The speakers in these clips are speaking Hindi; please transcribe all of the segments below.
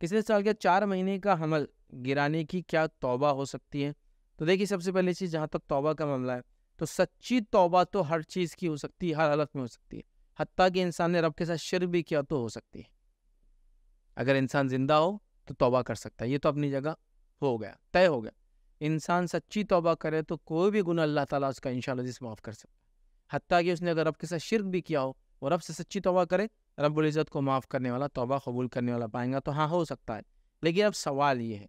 पिछले साल के चार महीने का हमल गिराने की क्या तौबा हो सकती है तो देखिए सबसे पहले चीज़ जहाँ तक तौबा का मामला है तो सच्ची तौबा तो हर चीज़ की हो सकती है हर हालत में हो सकती है हती कि इंसान ने रब के साथ शिर भी किया तो हो सकती है अगर इंसान ज़िंदा हो तो तौबा कर सकता है ये तो अपनी जगह हो गया तय हो गया इंसान सच्ची तौबा करे तो कोई भी गुना अल्लाह ताला उसका इंशाल्लाह जिस माफ़ कर सकता है हती कि उसने अगर रब के साथ शिरक भी किया हो और रब से सच्ची तौबा करे रब्ज़त को माफ़ करने वाला तोबा कबूल करने वाला पाएंगा तो हाँ हो सकता है लेकिन अब सवाल ये है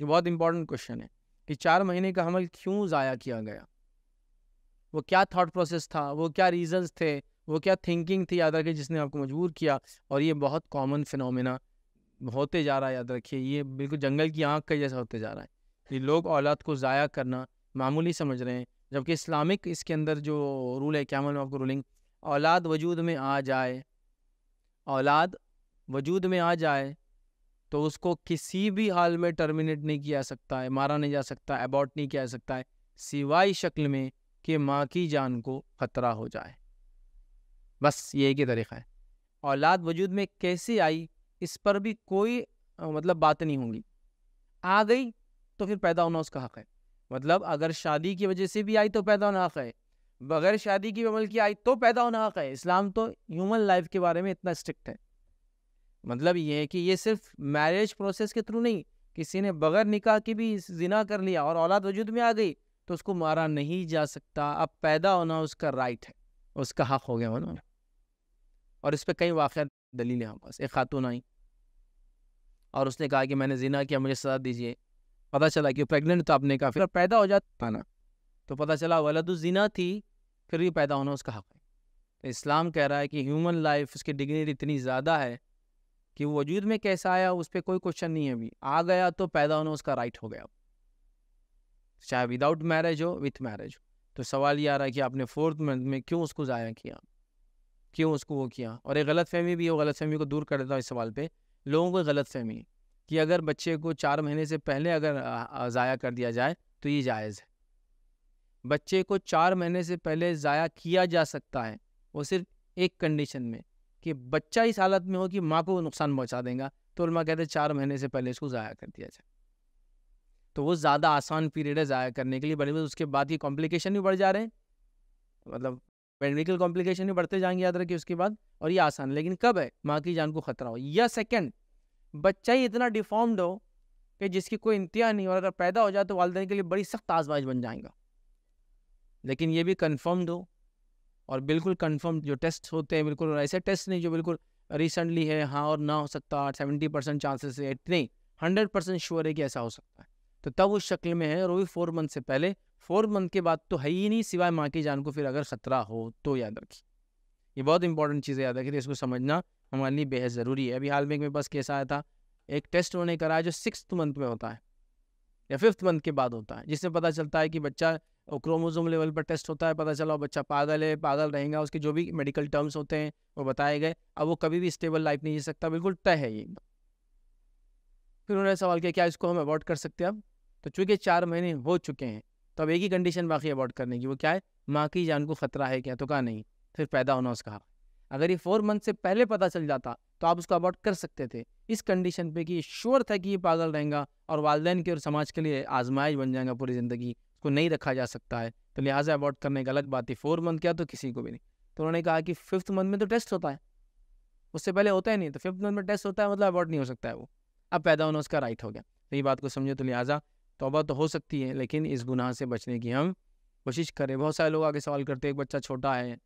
ये बहुत इंपॉर्टेंट क्वेश्चन है कि चार महीने का हमल क्यों ज़ाया किया गया वो क्या थाट प्रोसेस था वो क्या रीज़न्स थे वो क्या थिंकिंग थी याद रखिए जिसने आपको मजबूर किया और ये बहुत कॉमन फिनोमिना होते जा रहा है याद रखिए ये बिल्कुल जंगल की आँख का जैसा होते जा रहा है ये लोग औलाद को ज़ाया करना मामूली समझ रहे हैं जबकि इस्लामिक इसके अंदर जो रूल है क्या मालूम आपको रूलिंग औलाद वजूद में आ जाए औलाद वजूद में आ जाए तो उसको किसी भी हाल में टर्मिनेट नहीं किया जा सकता है मारा नहीं जा सकता अबॉट नहीं किया जा सकता है सिवाय शक्ल में कि माँ की जान को ख़तरा हो जाए बस यही के तरीक़ा है औलाद वजूद में कैसे आई इस पर भी कोई मतलब बात नहीं होगी आ गई तो फिर पैदा होना उसका हक़ है मतलब अगर शादी की वजह से भी आई तो पैदा होना हक़ है बगैर शादी की अमल की आई तो पैदा होना हक है इस्लाम तो ह्यूमन लाइफ के बारे में इतना स्ट्रिक्ट है मतलब ये है कि ये सिर्फ मैरिज प्रोसेस के थ्रू नहीं किसी ने बगैर निकाह की भी जिना कर लिया और औलाद वजूद में आ गई तो उसको मारा नहीं जा सकता अब पैदा होना उसका राइट है उसका हक हो गया उन्होंने और इस पर कई वाक़ दलील हमारे पास एक खातून आई और उसने कहा कि मैंने जिना किया मुझे सजा दीजिए पता चला कि प्रेगनेंट था आपने कहा फिर पैदा हो जाता ना तो पता चला वलदुजीना थी फिर भी पैदा होना उसका हक है तो इस्लाम कह रहा है कि ह्यूमन लाइफ उसकी डिग्निटी इतनी ज़्यादा है कि वो वजूद में कैसा आया उस पर कोई क्वेश्चन नहीं है अभी आ गया तो पैदा होना उसका राइट हो गया चाहे विदाउट मैरिज हो विथ मैरिज हो तो सवाल ये आ रहा है कि आपने फोर्थ मंथ में क्यों उसको ज़ाया किया क्यों उसको वो किया और एक गलत फहमी भी है गलत फहमी को दूर कर देता हूँ इस सवाल पर लोगों को गलत फहमी कि अगर बच्चे को चार महीने से पहले अगर ज़ाया कर दिया जाए तो ये जायज़ है बच्चे को चार महीने से पहले ज़ाया किया जा सकता है वो सिर्फ एक कंडीशन में कि बच्चा इस हालत में हो कि माँ को नुकसान पहुँचा देगा तो उलमा कहते हैं चार महीने से पहले इसको ज़ाया कर दिया जाए तो वो ज़्यादा आसान पीरियड है ज़ाया करने के लिए बड़े उसके बाद ये कॉम्प्लिकेशन भी बढ़ जा रहे हैं मतलब मेडिकल कॉम्प्लिकेशन भी बढ़ते जाएंगे याद रखिए उसके बाद और ये आसान लेकिन कब है माँ की जान को खतरा हो या सेकेंड बच्चा ही इतना डिफॉर्म्ड हो कि जिसकी कोई इंतहा नहीं और अगर पैदा हो जाए तो वालदेन के लिए बड़ी सख्त आजमाइश बन जाएगा लेकिन ये भी कन्फर्म्ड हो और बिल्कुल कन्फर्म जो टेस्ट होते हैं बिल्कुल ऐसे टेस्ट नहीं जो बिल्कुल रिसेंटली है हाँ और ना हो सकता सेवेंटी परसेंट चांसेस है इतने हंड्रेड परसेंट श्योर है कि ऐसा हो सकता है तो तब उस शक्ल में है और वो भी फोर मंथ से पहले फोर मंथ के बाद तो है ही नहीं सिवाय माँ की जान को फिर अगर ख़तरा हो तो याद रखिए ये बहुत इंपॉर्टेंट चीज़ है याद रखिए तो इसको समझना हमारे लिए बेहद ज़रूरी है अभी हाल में एक मेरे पास केस आया था एक टेस्ट उन्होंने कराया जो सिक्स मंथ में होता है या फिफ्थ मंथ के बाद होता है जिससे पता चलता है कि बच्चा और क्रोमोजोम लेवल पर टेस्ट होता है पता चला बच्चा पागल है पागल रहेगा उसके जो भी मेडिकल टर्म्स होते हैं वो बताए गए अब वो कभी भी स्टेबल लाइफ नहीं जी सकता बिल्कुल तय है ये फिर उन्होंने सवाल किया क्या इसको हम अवॉर्ड कर सकते हैं अब तो चूंकि चार महीने हो चुके हैं तो अब एक ही कंडीशन बाकी अवॉर्ड करने की वो क्या है माँ की जान को खतरा है क्या तो कहा नहीं फिर पैदा होना उसका अगर ये फोर मंथ से पहले पता चल जाता तो आप उसको अबॉर्ट कर सकते थे इस कंडीशन पे कि श्योर था कि ये पागल रहेगा और वालदेन के और समाज के लिए आजमाइश बन जाएगा पूरी ज़िंदगी उसको नहीं रखा जा सकता है तो लिहाजा अवॉर्ड करने की अलग बात थी फोर मंथ क्या तो किसी को भी नहीं तो उन्होंने कहा कि फिफ्थ मंथ में तो टेस्ट होता है उससे पहले होता ही नहीं तो फिफ्थ मंथ में टेस्ट होता है मतलब अवॉर्ड नहीं हो सकता है वो अब पैदा होना उसका राइट हो गया तो ये बात को समझो तो लिहाजा तोबा तो हो सकती है लेकिन इस गुनाह से बचने की हम कोशिश करें बहुत सारे लोग आगे सवाल करते हैं एक बच्चा छोटा है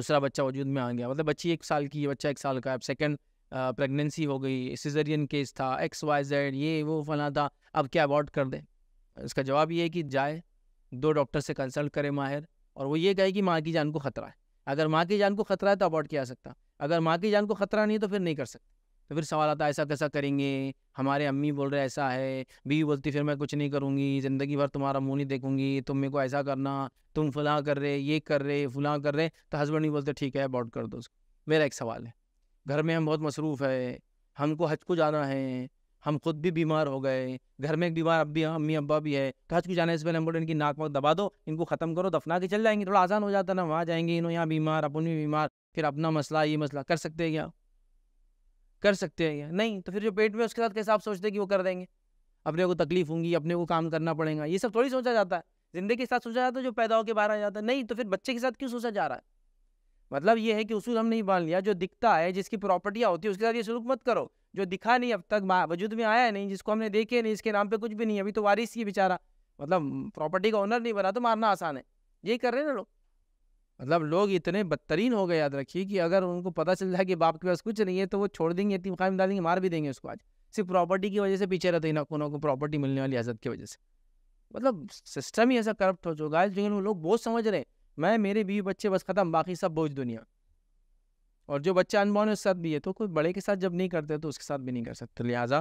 दूसरा बच्चा वजूद में आ गया मतलब बच्ची एक साल की बच्चा एक साल का है अब सेकेंड प्रेगनेंसी हो गई सिजरियन केस था एक्स वाई जेड ये वो फला था अब क्या अवॉर्ड कर दें इसका जवाब ये है कि जाए दो डॉक्टर से कंसल्ट करे माहिर और वो ये कहे कि माँ की जान को खतरा है अगर माँ की जान को खतरा है तो अबॉर्ट किया जा सकता अगर माँ की जान को खतरा नहीं है तो फिर नहीं कर सकते तो फिर सवाल आता है ऐसा कैसा करेंगे हमारे अम्मी बोल रहे ऐसा है बीवी बोलती फिर मैं कुछ नहीं करूँगी ज़िंदगी भर तुम्हारा मुँह नहीं देखूँगी तुम मेरे को ऐसा करना तुम फलाँ कर रहे ये कर रहे फलाँ कर रहे तो हस्बैंड ही बोलते ठीक है अबॉर्ट कर दो उसको मेरा एक सवाल है घर में हम बहुत मसरूफ़ है हमको हज को जाना है हम खुद भी बीमार हो गए घर में एक बीमार भी अम्मी अब्बा भी है हज को जाने से पहले हम बोले इनकी नाक वाक दबा दो इनको ख़त्म करो दफना के चल जाएंगे थोड़ा आसान हो जाता ना वहाँ जाएंगे इन्हों यहाँ बीमार अपन भी बीमार फिर अपना मसला ये मसला कर सकते हैं क्या कर सकते हैं क्या नहीं तो फिर जो पेट में उसके साथ कैसे आप सोचते हैं कि वो कर देंगे अपने को तकलीफ होंगी अपने को काम करना पड़ेगा ये सब थोड़ी सोचा जाता है ज़िंदगी के साथ सोचा जाता है जो पैदा होकर बाहर आ जाता है नहीं तो फिर बच्चे के साथ क्यों सोचा जा रहा है मतलब ये है कि उसूल हमने ही मान लिया जो दिखता है जिसकी प्रॉपर्टियाँ होती है उसके साथ ये सलूक मत करो जो दिखा नहीं अब तक वजूद में आया नहीं जिसको हमने देखे नहीं इसके नाम पर कुछ भी नहीं अभी तो वारिस की बेचारा मतलब प्रॉपर्टी का ओनर नहीं बना तो मारना आसान है यही कर रहे हैं ना लोग मतलब लोग इतने बदतरीन हो गए याद रखिए कि अगर उनको पता चल जाए कि बाप के पास कुछ नहीं है तो वो छोड़ देंगे इतनी खाम डालेंगे मार भी देंगे उसको आज सिर्फ प्रॉपर्टी की वजह से पीछे रहते हैं को प्रॉपर्टी मिलने वाली आज़ाद की वजह से मतलब सिस्टम ही ऐसा करप्ट हो चुका है लेकिन वो लोग बहुत समझ रहे हैं मैं मेरे बीवी बच्चे बस ख़त्म बाकी सब बोझ दुनिया और जो बच्चा अनबॉर्न है उसके साथ भी है तो कोई बड़े के साथ जब नहीं करते तो उसके साथ भी नहीं कर सकते लिहाजा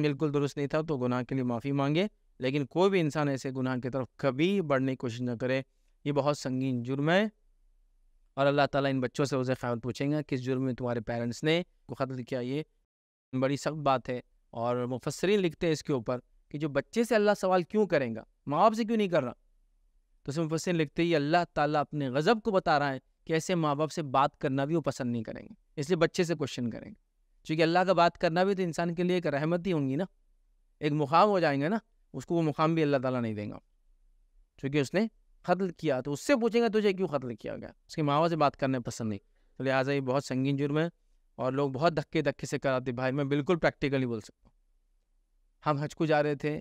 बिल्कुल दुरुस्त नहीं था तो गुनाह के लिए माफ़ी मांगे लेकिन कोई भी इंसान ऐसे गुनाह की तरफ कभी बढ़ने की कोशिश न करे ये बहुत संगीन जुर्म है और अल्लाह ताला इन बच्चों से उसे ख्याल पूछेंगे किस जुर्म में तुम्हारे पेरेंट्स ने को कत्ल किया ये बड़ी सख्त बात है और मुफसरी लिखते हैं इसके ऊपर कि जो बच्चे से अल्लाह सवाल क्यों करेंगे माँ बाप से क्यों नहीं कर रहा तो उसमें मुफसर लिखते ही अल्लाह ताला अपने गज़ब को बता रहा है कि ऐसे माँ बाप से बात करना भी वो पसंद नहीं करेंगे इसलिए बच्चे से क्वेश्चन करेंगे चूँकि अल्लाह का बात करना भी तो इंसान के लिए एक रहमत ही होंगी ना एक मुकाम हो जाएंगे ना उसको वो मुकाम भी अल्लाह ताला नहीं देगा चूँकि उसने कत्ल किया तो उससे पूछेंगे तुझे क्यों कत्ल किया गया उसके माँ बाप से बात करना पसंद नहीं तो लिहाजा ये बहुत संगीन जुर्म है और लोग बहुत धक्के धक्के से कराते भाई मैं बिल्कुल प्रैक्टिकली बोल सकता हूँ हम हज को जा रहे थे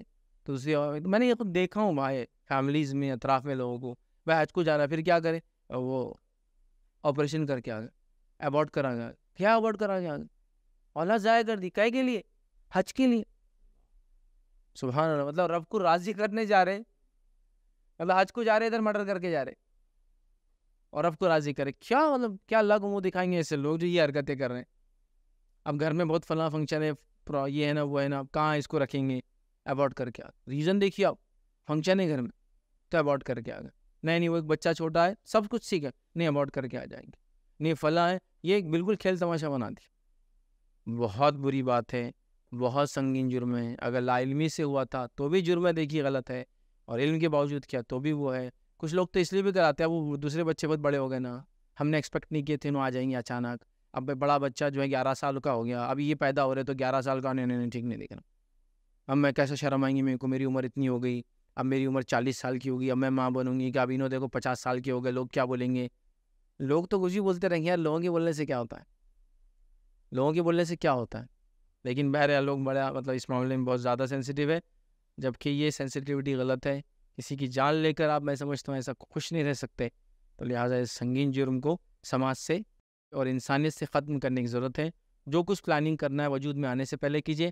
दूसरी और तो मैंने ये तो देखा हूँ भाई फैमिलीज़ में अतराफ़ में लोगों को भाई हज को जाना फिर क्या करे वो ऑपरेशन करके आ गए अबॉर्ट करा गया क्या अबॉर्ट करा गया औला ज़ाय कर दी कह के लिए हज के लिए सुबह मतलब रब को राज़ी करने जा रहे मतलब हज को जा रहे इधर मर्डर करके जा रहे और रब को राज़ी करे क्या मतलब क्या लग वो दिखाएंगे ऐसे लोग जो ये हरकतें कर रहे हैं अब घर में बहुत फला फंक्शन है ये है ना वो है ना कहाँ इसको रखेंगे अबॉर्ट करके आ रीज़न देखिए आप फंक्शन है घर में तो अबॉर्ड करके आ गए नहीं नहीं वो एक बच्चा छोटा है सब कुछ सीख है नहीं अबॉर्ट करके आ जाएंगे नहीं फला है ये एक बिल्कुल खेल तमाशा बना दिया बहुत बुरी बात है बहुत संगीन जुर्म है अगर लाइलमी से हुआ था तो भी जुर्म है देखिए गलत है और इल्म के बावजूद क्या तो भी वो है कुछ लोग तो इसलिए भी कराते हैं वो दूसरे बच्चे बहुत बड़े हो गए ना हमने एक्सपेक्ट नहीं किए थे ना आ जाएंगे अचानक अब बड़ा बच्चा जो है ग्यारह साल का हो गया अब ये पैदा हो रहे तो ग्यारह साल का नहीं नहीं ठीक नहीं देखना अब मैं कैसे शर्म आएंगी मेरे को मेरी उम्र इतनी हो गई अब मेरी उम्र चालीस साल की होगी अब मैं माँ बनूंगी कि अभी देखो पचास साल के हो गए लोग क्या बोलेंगे लोग तो कुछ ही बोलते रहेंगे यार लोगों के बोलने से क्या होता है लोगों के बोलने से क्या होता है लेकिन बहर लोग बड़ा मतलब इस मामले में बहुत ज़्यादा सेंसिटिव है जबकि ये सेंसिटिविटी गलत है किसी की जान लेकर आप मैं समझता हूँ ऐसा खुश नहीं रह सकते तो लिहाजा इस संगीन जुर्म को समाज से और इंसानियत से ख़त्म करने की ज़रूरत है जो कुछ प्लानिंग करना है वजूद में आने से पहले कीजिए